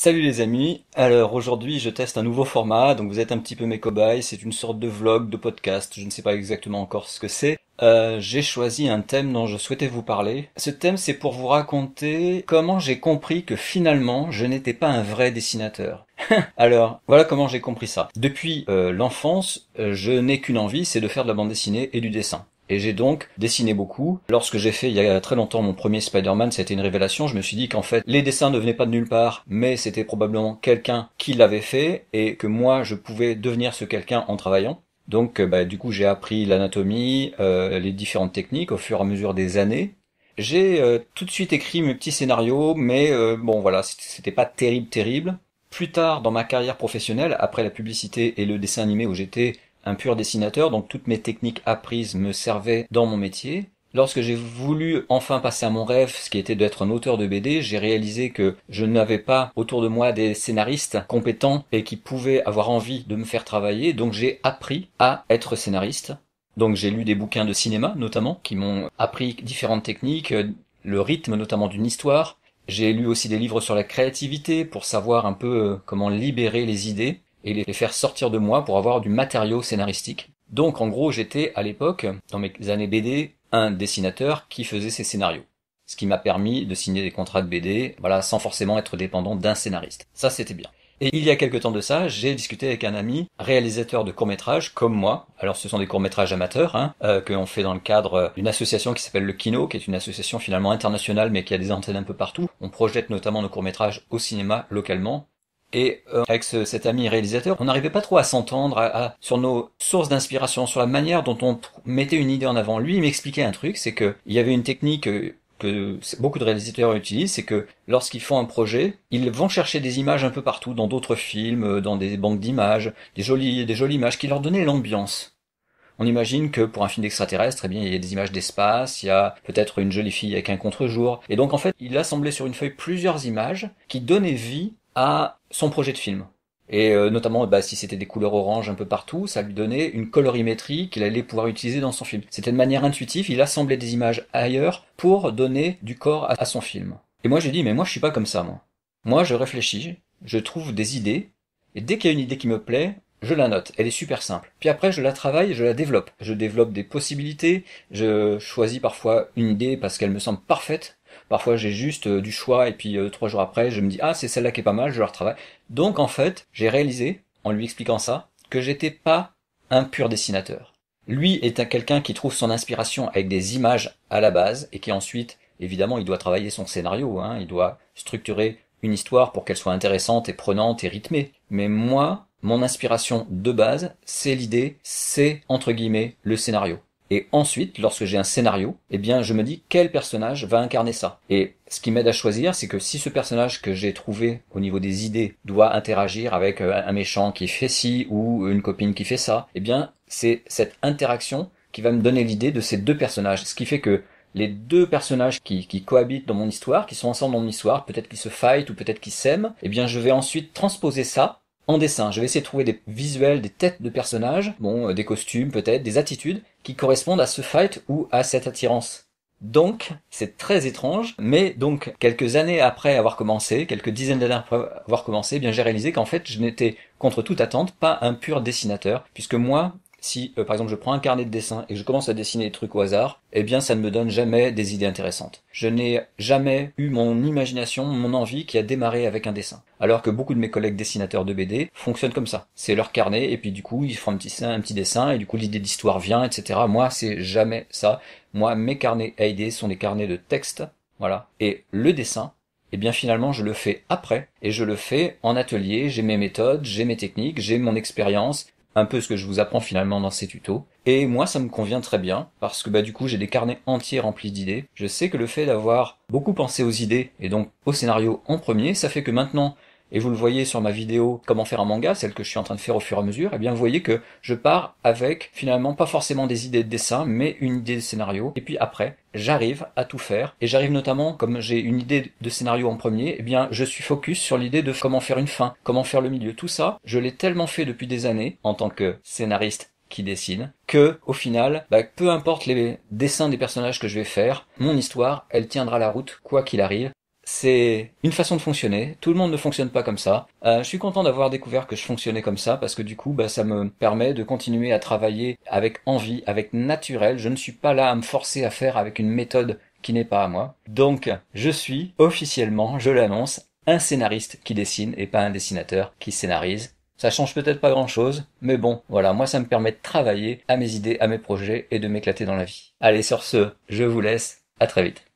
Salut les amis, alors aujourd'hui je teste un nouveau format, donc vous êtes un petit peu mes cobayes, c'est une sorte de vlog, de podcast, je ne sais pas exactement encore ce que c'est. Euh, j'ai choisi un thème dont je souhaitais vous parler. Ce thème c'est pour vous raconter comment j'ai compris que finalement je n'étais pas un vrai dessinateur. Alors, voilà comment j'ai compris ça. Depuis euh, l'enfance, euh, je n'ai qu'une envie, c'est de faire de la bande dessinée et du dessin. Et j'ai donc dessiné beaucoup. Lorsque j'ai fait il y a très longtemps mon premier Spider-Man, c'était une révélation. Je me suis dit qu'en fait, les dessins ne venaient pas de nulle part, mais c'était probablement quelqu'un qui l'avait fait et que moi, je pouvais devenir ce quelqu'un en travaillant. Donc, euh, bah, du coup, j'ai appris l'anatomie, euh, les différentes techniques au fur et à mesure des années. J'ai euh, tout de suite écrit mes petits scénarios, mais bon, voilà, c'était pas terrible, terrible. Plus tard dans ma carrière professionnelle, après la publicité et le dessin animé où j'étais un pur dessinateur, donc toutes mes techniques apprises me servaient dans mon métier. Lorsque j'ai voulu enfin passer à mon rêve, ce qui était d'être un auteur de BD, j'ai réalisé que je n'avais pas autour de moi des scénaristes compétents et qui pouvaient avoir envie de me faire travailler, donc j'ai appris à être scénariste. Donc j'ai lu des bouquins de cinéma notamment, qui m'ont appris différentes techniques, le rythme notamment d'une histoire. J'ai lu aussi des livres sur la créativité pour savoir un peu euh, comment libérer les idées et les faire sortir de moi pour avoir du matériau scénaristique. Donc en gros, j'étais à l'époque, dans mes années BD, un dessinateur qui faisait ses scénarios. Ce qui m'a permis de signer des contrats de BD, voilà, sans forcément être dépendant d'un scénariste. Ça, c'était bien. Et il y a quelques temps de ça, j'ai discuté avec un ami réalisateur de courts-métrages comme moi. Alors ce sont des courts-métrages amateurs hein, euh, que l'on fait dans le cadre d'une association qui s'appelle le Kino, qui est une association finalement internationale mais qui a des antennes un peu partout. On projette notamment nos courts-métrages au cinéma localement et euh, avec cet ami réalisateur, on n'arrivait pas trop à s'entendre sur nos sources d'inspiration, sur la manière dont on mettait une idée en avant. Lui, il m'expliquait un truc, c'est qu'il y avait une technique euh, que beaucoup de réalisateurs utilisent, c'est que lorsqu'ils font un projet, ils vont chercher des images un peu partout, dans d'autres films, euh, dans des banques d'images, des jolies, des jolies images qui leur donnaient l'ambiance. On imagine que pour un film d'extraterrestre, eh bien, il y a des images d'espace, il y a peut-être une jolie fille avec un contre-jour. Et donc, en fait, il assemblait sur une feuille plusieurs images qui donnaient vie à son projet de film. Et euh, notamment, bah, si c'était des couleurs orange un peu partout, ça lui donnait une colorimétrie qu'il allait pouvoir utiliser dans son film. C'était de manière intuitive, il assemblait des images ailleurs pour donner du corps à, son film. Et moi j'ai dit, mais moi je suis pas comme ça, moi. Moi je réfléchis, je trouve des idées, et dès qu'il y a une idée qui me plaît, je la note, elle est super simple. Puis après, je la travaille, je la développe. Je développe des possibilités, je choisis parfois une idée parce qu'elle me semble parfaite, Parfois, j'ai juste euh, du choix et puis euh, trois jours après, je me dis ah c'est celle-là qui est pas mal, je la retravaille. Donc en fait, j'ai réalisé en lui expliquant ça que j'étais pas un pur dessinateur. Lui est un quelqu'un qui trouve son inspiration avec des images à la base et qui ensuite, évidemment, il doit travailler son scénario, hein, il doit structurer une histoire pour qu'elle soit intéressante et prenante et rythmée. Mais moi, mon inspiration de base, c'est l'idée, c'est entre guillemets le scénario. Et ensuite, lorsque j'ai un scénario, eh bien, je me dis quel personnage va incarner ça. Et ce qui m'aide à choisir, c'est que si ce personnage que j'ai trouvé au niveau des idées doit interagir avec euh, un méchant qui fait ci ou une copine qui fait ça, eh bien, c'est cette interaction qui va me donner l'idée de ces deux personnages. Ce qui fait que les deux personnages qui, cohabitent dans mon histoire, qui sont ensemble dans mon histoire, peut-être qu'ils se fightent ou peut-être qu'ils s'aiment, eh bien, je vais ensuite transposer ça en dessin. Je vais essayer de trouver des visuels, des têtes de personnages, bon, euh, des costumes peut-être, des attitudes qui correspondent à ce fight ou à cette attirance. Donc, c'est très étrange, mais donc, quelques années après avoir commencé, quelques dizaines d'années après avoir commencé, eh bien, j'ai réalisé qu'en fait, je n'étais, contre toute attente, pas un pur dessinateur, puisque moi, si euh, par exemple je prends un carnet de dessin et je commence à dessiner des trucs au hasard, eh bien ça ne me donne jamais des idées intéressantes. Je n'ai jamais eu mon imagination, mon envie qui a démarré avec un dessin. Alors que beaucoup de mes collègues dessinateurs de BD fonctionnent comme ça. C'est leur carnet et puis du coup ils font un petit, un petit dessin et du coup l'idée d'histoire vient, etc. Moi c'est jamais ça. Moi mes carnets à sont des carnets de texte. Voilà. Et le dessin, eh bien finalement je le fais après et je le fais en atelier, j'ai mes méthodes, j'ai mes techniques, j'ai mon expérience, un peu ce que je vous apprends finalement dans ces tutos. Et moi, ça me convient très bien, parce que bah, du coup, j'ai des carnets entiers remplis d'idées. Je sais que le fait d'avoir beaucoup pensé aux idées, et donc au scénario en premier, ça fait que maintenant, et vous le voyez sur ma vidéo comment faire un manga, celle que je suis en train de faire au fur et à mesure, et eh bien vous voyez que je pars avec finalement pas forcément des idées de dessin, mais une idée de scénario, et puis après j'arrive à tout faire, et j'arrive notamment, comme j'ai une idée de scénario en premier, et eh bien je suis focus sur l'idée de comment faire une fin, comment faire le milieu, tout ça, je l'ai tellement fait depuis des années en tant que scénariste qui dessine, que au final, bah, peu importe les dessins des personnages que je vais faire, mon histoire, elle tiendra la route quoi qu'il arrive, c'est une façon de fonctionner. Tout le monde ne fonctionne pas comme ça. Euh, je suis content d'avoir découvert que je fonctionnais comme ça parce que du coup, bah, ça me permet de continuer à travailler avec envie, avec naturel. Je ne suis pas là à me forcer à faire avec une méthode qui n'est pas à moi. Donc, je suis officiellement, je l'annonce, un scénariste qui dessine et pas un dessinateur qui scénarise. Ça change peut-être pas grand chose, mais bon, voilà, moi ça me permet de travailler à mes idées, à mes projets et de m'éclater dans la vie. Allez, sur ce, je vous laisse, à très vite.